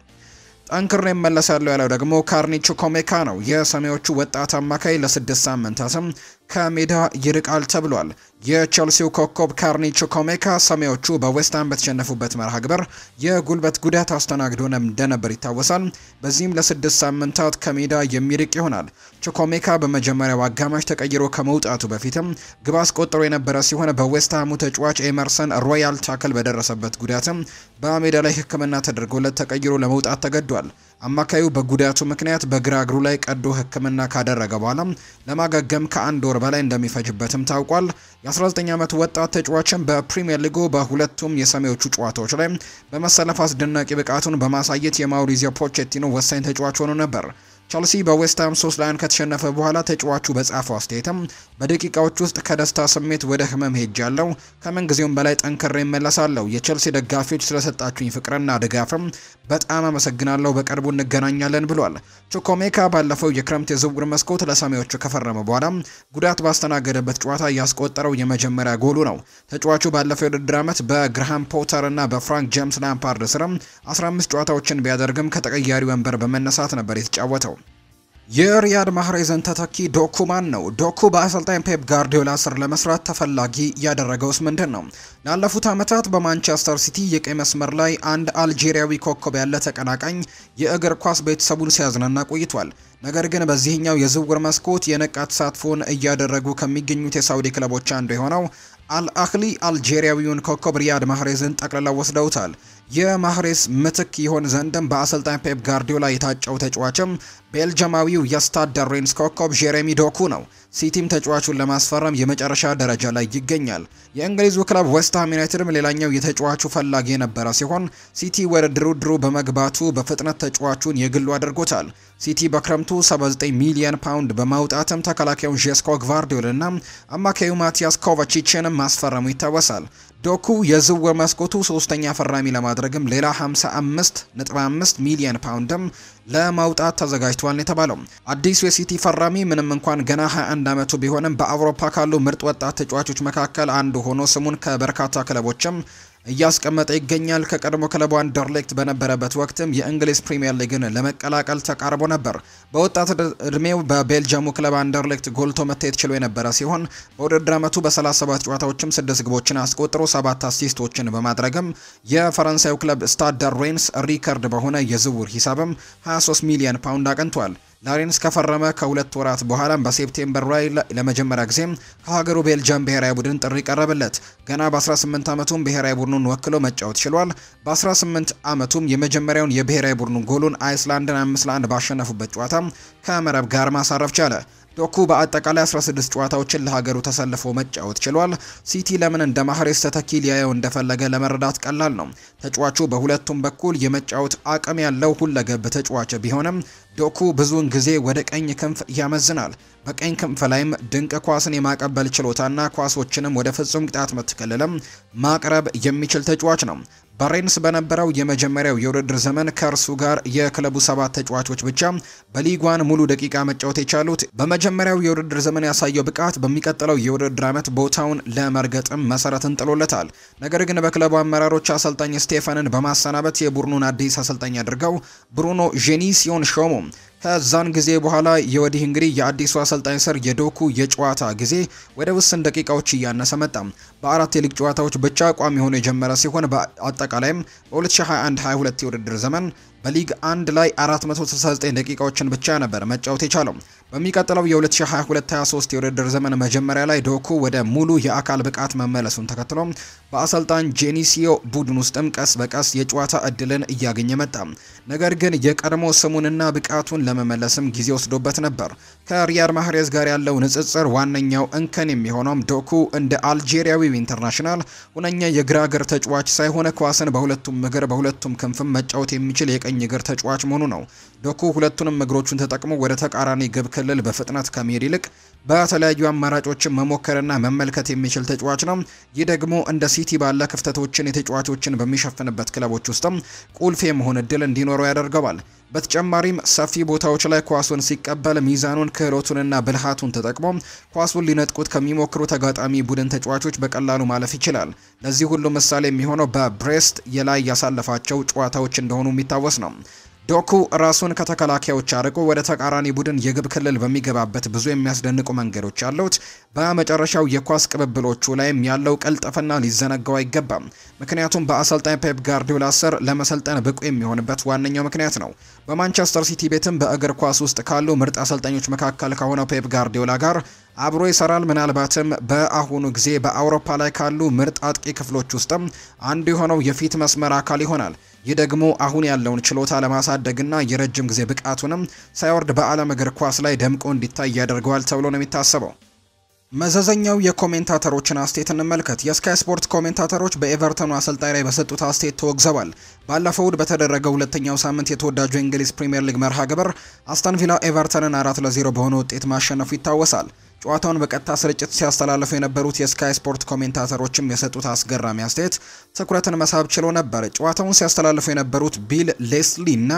ጠንክሬ እመለሳለሁ ያለው ደግሞ ካርኒቹ ኮሜካ ነው። የሰሜዎቹ ወጣት አማካይ ለስድስት ሳምንታትም ከሜዳ ይርቃል ተብሏል። የቸልሲው ኮከብ ካርኒ ኮሜካ ሰሜዎቹ በዌስትሃም በተሸነፉበት መርሃ ግብር የጉልበት ጉዳት አስተናግዶ እንደነበር ይታወሳል። በዚህም ለስድስት ሳምንታት ከሜዳ የሚርቅ ይሆናል። ቾኮሜካ በመጀመሪያው አጋማሽ ተቀይሮ ከመውጣቱ በፊትም ግብ አስቆጥሮ የነበረ ሲሆን በዌስትሃሙ ተጫዋች ኤመርሰን ሮያል ታክል በደረሰበት ጉዳትም በሜዳ ላይ ሕክምና ተደርጎለት ተቀይሮ ለመውጣት ተገዷል። አማካዩ በጉዳቱ ምክንያት በግራ እግሩ ላይ ቀዶ ሕክምና ካደረገ በኋላ ለማገገም ከአንድ ወር በላይ እንደሚፈጅበትም ታውቋል። የ19 ዓመት ወጣት ተጫዋችን በፕሪምየር ሊጉ በሁለቱም የሰሜዎቹ ጨዋታዎች ላይ በመሰለፍ አስደናቂ ብቃቱን በማሳየት የማውሪዚዮ ፖቼቲኖ ወሳኝ ተጫዋች ሆኖ ነበር። ቸልሲ በዌስትሃም 3 ለ1 ከተሸነፈ በኋላ ተጫዋቹ በጻፈው አስተያየትም በደቂቃዎች ውስጥ ከደስታ ስሜት ወደ ህመም ሄጃለሁ። ከምንጊዜውም በላይ ጠንክሬ እመለሳለሁ። የቸልሲ ደጋፊዎች ስለሰጣችሁኝ ፍቅርና ድጋፍም በጣም አመሰግናለሁ። በቅርቡ እንገናኛለን ብሏል። ቾኮሜካ ባለፈው የክረምት የዝውውር መስኮት ለሰማዮቹ ከፈረመ በኋላ ጉዳት ባስተናገደበት ጨዋታ ያስቆጠረው የመጀመሪያ ጎሉ ነው። ተጫዋቹ ባለፈው የውድድር ዓመት በግርሃም ፖተር እና በፍራንክ ጄምስ ላምፓርድ ስርም 15 ጨዋታዎችን ቢያደርግም ከተቀያሪ ወንበር በመነሳት ነበር የተጫወተው። የሪያድ ማህሬዝን ተተኪ ዶኩ ማን ነው? ዶኩ በአሰልጣኝ ፔፕ ጋርዲዮላ ስር ለመስራት ተፈላጊ ያደረገውስ ምንድን ነው? ላለፉት ዓመታት በማንቸስተር ሲቲ የቀይ መስመር ላይ አንድ አልጄሪያዊ ኮከብ ያለ ተቀናቃኝ የእግር ኳስ ቤተሰቡን ሲያዝናና ቆይቷል። ነገር ግን በዚህኛው የዝውውር መስኮት የነቃ ተሳትፎን እያደረጉ ከሚገኙት የሳውዲ ክለቦች አንዱ የሆነው አልአክሊ አልጄሪያዊውን ኮከብ ሪያድ ማህሬዝን ጠቅልለው ወስደውታል። የማህሬስ ምትክ ይሆን ዘንድም በአሰልጣኝ ፔፕ ጋርዲዮላ የታጨው ተጫዋችም ቤልጅማዊው የስታድ ደሬንስ ኮከብ ጄሬሚ ዶኩ ነው። ሲቲም ተጫዋቹን ለማስፈረም የመጨረሻ ደረጃ ላይ ይገኛል። የእንግሊዙ ክለብ ዌስትሃም ዩናይትድም ሌላኛው የተጫዋቹ ፈላጊ የነበረ ሲሆን ሲቲ ወደ ድርድሩ በመግባቱ በፍጥነት ተጫዋቹን የግሉ አድርጎታል። ሲቲ በክረምቱ 79 ሚሊዮን ፓውንድ በማውጣትም ተከላካዩን ዤስኮ ግቫርዲዮልና አማካዩ ማቲያስ ኮቫቺችንም ማስፈረሙ ይታወሳል። ዶኩ የዝውውር መስኮቱ ሶስተኛ ፈራሚ ለማድረግ በማድረግም ሌላ 55.5 ሚሊዮን ፓውንድም ለማውጣት ተዘጋጅቷል የተባለው አዲሱ የሲቲ ፈራሚ ምንም እንኳን ገና 21 ዓመቱ ቢሆንም በአውሮፓ ካሉ ምርጥ ወጣት ተጫዋቾች መካከል አንዱ ሆኖ ስሙን ከበርካታ ክለቦችም እያስቀመጠ ይገኛል። ከቀድሞ ክለቡ አንደርሌክት በነበረበት ወቅትም የእንግሊዝ ፕሪምየር ሊግን ለመቀላቀል ተቃርቦ ነበር። በወጣት እድሜው በቤልጅየሙ ክለብ አንደርሌክት ጎልቶ መታየት ችሎ የነበረ ሲሆን በውድድር ዓመቱ በ37 ጨዋታዎችም ስድስት ግቦችን አስቆጥሮ ሰባት አሲስቶችን በማድረግም የፈረንሳዩ ክለብ ስታድ ደ ሬንስ ሪከርድ በሆነ የዝውውር ሂሳብም 23 ሚሊዮን ፓውንድ አቅንቷል። ላሬንስ ከፈረመ ከሁለት ወራት በኋላም በሴፕቴምበር ላይ ለመጀመሪያ ጊዜ ከሀገሩ ቤልጅየም ብሔራዊ ቡድን ጥሪ ቀረበለት። ገና በ18 ዓመቱም ብሔራዊ ቡድኑን ወክሎ መጫወት ችሏል። በ18 ዓመቱም የመጀመሪያውን የብሔራዊ ቡድኑ ጎሉን አይስላንድን አምስት ለአንድ ባሸነፉበት ጨዋታ ከመረብ ጋር ማሳረፍ ቻለ። ዶኩ በአጠቃላይ 16 ጨዋታዎችን ለሀገሩ ተሰልፎ መጫወት ችሏል። ሲቲ ለምን እንደ ማህሬስ ተተኪ ሊያየው እንደፈለገ ለመረዳት ቀላል ነው። ተጫዋቹ በሁለቱም በኩል የመጫወት አቅም ያለው ሁለገብ ተጫዋች ቢሆንም ዶኩ ብዙውን ጊዜ ወደ ቀኝ ክንፍ ያመዝናል። በቀኝ ክንፍ ላይም ድንቅ ኳስን የማቀበል ችሎታና ኳሶችንም ወደ ፍጹም ቅጣት ምት ክልልም ማቅረብ የሚችል ተጫዋች ነው። በሬንስ በነበረው የመጀመሪያው የውድድር ዘመን ከእርሱ ጋር የክለቡ ሰባት ተጫዋቾች ብቻ በሊጓን ሙሉ ደቂቃ መጫወት የቻሉት በመጀመሪያው የውድድር ዘመን ያሳየው ብቃት በሚቀጥለው የውድድር ዓመት ቦታውን ለመርገጥም መሰረትን ጥሎለታል። ነገር ግን በክለቡ አመራሮች አሰልጣኝ ስቴፈንን በማሰናበት የቡድኑን አዲስ አሰልጣኝ አድርገው ብሩኖ ጄኒሲዮን ሾሙ። ከዛን ጊዜ በኋላ የወዲህ እንግዲህ የአዲሱ አሰልጣኝ ስር የዶኩ የጨዋታ ጊዜ ወደ ውስን ደቂቃዎች እያነሰ መጣ። በአራት የሊግ ጨዋታዎች ብቻ ቋሚ ሆኖ የጀመረ ሲሆን በአጠቃላይም በ2021-22 የውድድር ዘመን በሊግ አንድ ላይ 469 ደቂቃዎችን ብቻ ነበር መጫወት የቻለው። በሚቀጥለው የ2022-23 የውድድር ዘመን መጀመሪያ ላይ ዶኩ ወደ ሙሉ የአካል ብቃት መመለሱን ተከትሎ በአሰልጣኝ ጄኒሲዮ ቡድን ውስጥም ቀስ በቀስ የጨዋታ እድልን እያገኘ መጣ። ነገር ግን የቀድሞ ስሙንና ብቃቱን ለመመለስም ጊዜ ወስዶበት ነበር። ከሪያድ ማህሬዝ ጋር ያለው ንጽጽር ዋነኛው እንከን የሚሆነውም ዶኩ እንደ አልጄሪያዊ ጊዜያዊው ኢንተርናሽናል ሁነኛ የግራ እግር ተጫዋች ሳይሆን ኳስን በሁለቱም እግር በሁለቱም ክንፍም መጫወት የሚችል የቀኝ እግር ተጫዋች መሆኑ ነው። ዶኩ ሁለቱንም እግሮቹን ተጠቅሞ ወደ ተቃራኒ ግብ ክልል በፍጥነት ከመሄድ ይልቅ በተለያዩ አማራጮችን መሞከርና መመልከት የሚችል ተጫዋች ነው። ይህ ደግሞ እንደ ሲቲ ባለ ክፍተቶችን የተጫዋቾችን በሚሸፍንበት ክለቦች ውስጥም ቁልፍ የመሆን እድል እንዲኖረው ያደርገዋል። በተጨማሪም ሰፊ ቦታዎች ላይ ኳሱን ሲቀበል ሚዛኑን ክህሎቱንና ብልሃቱን ተጠቅሞ ኳሱን ሊነጥቁት ከሚሞክሩ ተጋጣሚ ቡድን ተጫዋቾች በቀላሉ ማለፍ ይችላል። ለዚህ ሁሉ ምሳሌ የሚሆነው በብሬስት የላይ ያሳለፋቸው ጨዋታዎች እንደሆኑ የሚታወስ ነው። ዶኩ ራሱን ከተከላካዮች አርቆ ወደ ተቃራኒ ቡድን የግብ ክልል በሚገባበት ብዙ የሚያስደንቁ መንገዶች አሉት። በመጨረሻው የኳስ ቅብብሎቹ ላይም ያለው ቀልጥፍና ሊዘነጋው አይገባም። ምክንያቱም በአሰልጣኝ ፔፕ ጋርዲዮላ ስር ለመሰልጠን ብቁ የሚሆንበት ዋነኛው ምክንያት ነው። በማንቸስተር ሲቲ ቤትም በእግር ኳስ ውስጥ ካሉ ምርጥ አሰልጣኞች መካከል ከሆነው ፔፕ ጋርዲዮላ ጋር አብሮ ይሰራል። ምናልባትም በአሁኑ ጊዜ በአውሮፓ ላይ ካሉ ምርጥ አጥቂ ክፍሎች ውስጥም አንዱ የሆነው የፊት መስመር አካል ይሆናል። ይህ ደግሞ አሁን ያለውን ችሎታ ለማሳደግና የረጅም ጊዜ ብቃቱንም ሳይወርድ በዓለም እግር ኳስ ላይ ደምቆ እንዲታይ ያደርገዋል ተብሎ ነው የሚታሰበው። መዘዘኛው የኮሜንታተሮችን አስቴት እንመልከት። የስካይ ስፖርት ኮሜንታተሮች በኤቨርተኑ አሰልጣኝ ላይ በሰጡት አስቴት ተወግዘዋል። ባለፈው እሁድ በተደረገው ሁለተኛው ሳምንት የተወዳጁ የእንግሊዝ ፕሪምየር ሊግ መርሃ ግብር አስተን ቪላ ኤቨርተንን አራት ለዜሮ በሆነ ውጤት ማሸነፉ ይታወሳል። ጨዋታውን በቀጥታ ስርጭት ሲያስተላልፉ የነበሩት የስካይ ስፖርት ኮሜንታተሮችም የሰጡት አስገራሚ አስተያየት ትኩረትን መሳብ ችሎ ነበር። ጨዋታውን ሲያስተላልፉ የነበሩት ቢል ሌስሊ እና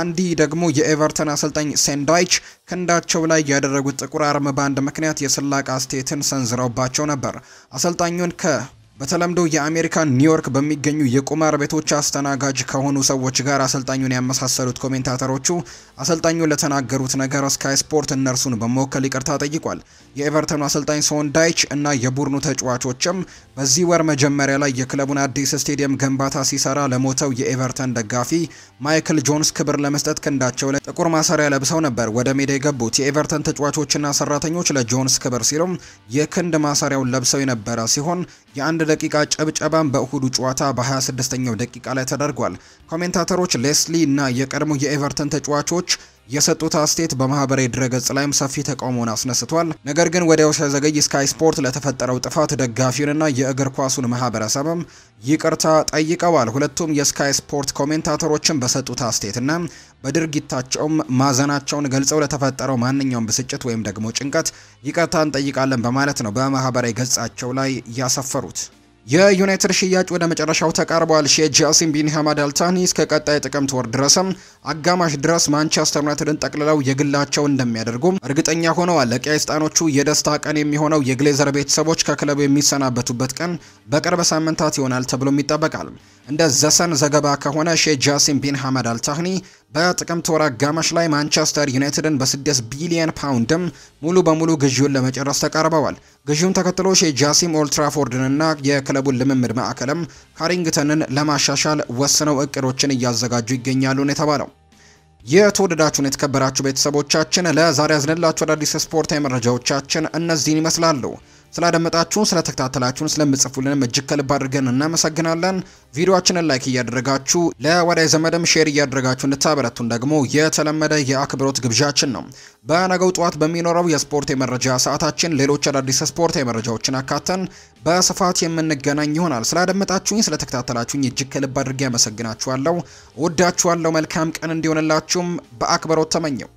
አንዲ ደግሞ የኤቨርተን አሰልጣኝ ሴንዳይች ክንዳቸው ላይ ያደረጉት ጥቁር አርም በአንድ ምክንያት የስላቅ አስተያየትን ሰንዝረውባቸው ነበር። አሰልጣኙን ከ በተለምዶ የአሜሪካ ኒውዮርክ በሚገኙ የቁማር ቤቶች አስተናጋጅ ከሆኑ ሰዎች ጋር አሰልጣኙን ያመሳሰሉት ኮሜንታተሮቹ አሰልጣኙ ለተናገሩት ነገር ስካይ ስፖርት እነርሱን በመወከል ይቅርታ ጠይቋል። የኤቨርተኑ አሰልጣኝ ሶን ዳይች እና የቡድኑ ተጫዋቾችም በዚህ ወር መጀመሪያ ላይ የክለቡን አዲስ ስቴዲየም ግንባታ ሲሰራ ለሞተው የኤቨርተን ደጋፊ ማይክል ጆንስ ክብር ለመስጠት ክንዳቸው ላይ ጥቁር ማሰሪያ ለብሰው ነበር ወደ ሜዳ የገቡት። የኤቨርተን ተጫዋቾችና ሰራተኞች ለጆንስ ክብር ሲሉም የክንድ ማሰሪያውን ለብሰው የነበረ ሲሆን የአንድ ደቂቃ ጭብጨባም በእሁዱ ጨዋታ በ26ኛው ደቂቃ ላይ ተደርጓል። ኮሜንታተሮች ሌስሊ እና የቀድሞ የኤቨርተን ተጫዋቾች የሰጡት አስቴት በማህበራዊ ድረገጽ ላይም ሰፊ ተቃውሞን አስነስቷል። ነገር ግን ወዲያው ሳይዘገይ ስካይ ስፖርት ለተፈጠረው ጥፋት ደጋፊውንና የእግር ኳሱን ማህበረሰብም ይቅርታ ጠይቀዋል። ሁለቱም የስካይ ስፖርት ኮሜንታተሮችም በሰጡት አስቴትና በድርጊታቸውም ማዘናቸውን ገልጸው ለተፈጠረው ማንኛውም ብስጭት ወይም ደግሞ ጭንቀት ይቅርታ እንጠይቃለን በማለት ነው በማህበራዊ ገጻቸው ላይ ያሰፈሩት። የዩናይትድ ሽያጭ ወደ መጨረሻው ተቃርቧል። ሼህ ጃሲም ቢን አልታኒ እስከ ቀጣይ ጥቅምት ወር ድረስም አጋማሽ ድረስ ማንቸስተር ዩናይትድን ጠቅልለው የግላቸው እንደሚያደርጉም እርግጠኛ ሆነዋል። ለቄስጣኖቹ የደስታ ቀን የሚሆነው የግሌዘር ቤተሰቦች ከክለቡ የሚሰናበቱበት ቀን በቅርብ ሳምንታት ይሆናል ተብሎም ይጠበቃል። እንደ ዘሰን ዘገባ ከሆነ ሼህ ጃሲም ቢን ሐመድ አልታህኒ በጥቅምት ወር አጋማሽ ላይ ማንቸስተር ዩናይትድን በ6 ቢሊየን ፓውንድም ሙሉ በሙሉ ግዢውን ለመጨረስ ተቃርበዋል። ግዢውን ተከትሎ ሼህ ጃሲም ኦልትራፎርድንና የክለቡን ልምምድ ማዕከልም ካሪንግተንን ለማሻሻል ወስነው እቅዶችን እያዘጋጁ ይገኛሉ ነው የተባለው። የተወደዳችሁን የተከበራችሁ ቤተሰቦቻችን ለዛሬ ያዝንላችሁ አዳዲስ ስፖርታዊ መረጃዎቻችን እነዚህን ይመስላሉ። ስላደመጣችሁን፣ ስለተከታተላችሁን፣ ስለምጽፉልንም እጅግ ከልብ አድርገን እናመሰግናለን። ቪዲዮችንን ላይክ እያደረጋችሁ ለወዳጅ ዘመድም ሼር እያደረጋችሁ እንድታበረቱን ደግሞ የተለመደ የአክብሮት ግብዣችን ነው። በነገው ጠዋት በሚኖረው የስፖርት የመረጃ ሰዓታችን ሌሎች አዳዲስ ስፖርት የመረጃዎችን አካተን በስፋት የምንገናኝ ይሆናል። ስላደመጣችሁኝ፣ ስለተከታተላችሁኝ እጅግ ከልብ አድርጌ አመሰግናችኋለሁ። ወዳችኋለሁ። መልካም ቀን እንዲሆንላችሁም በአክብሮት ተመኘው።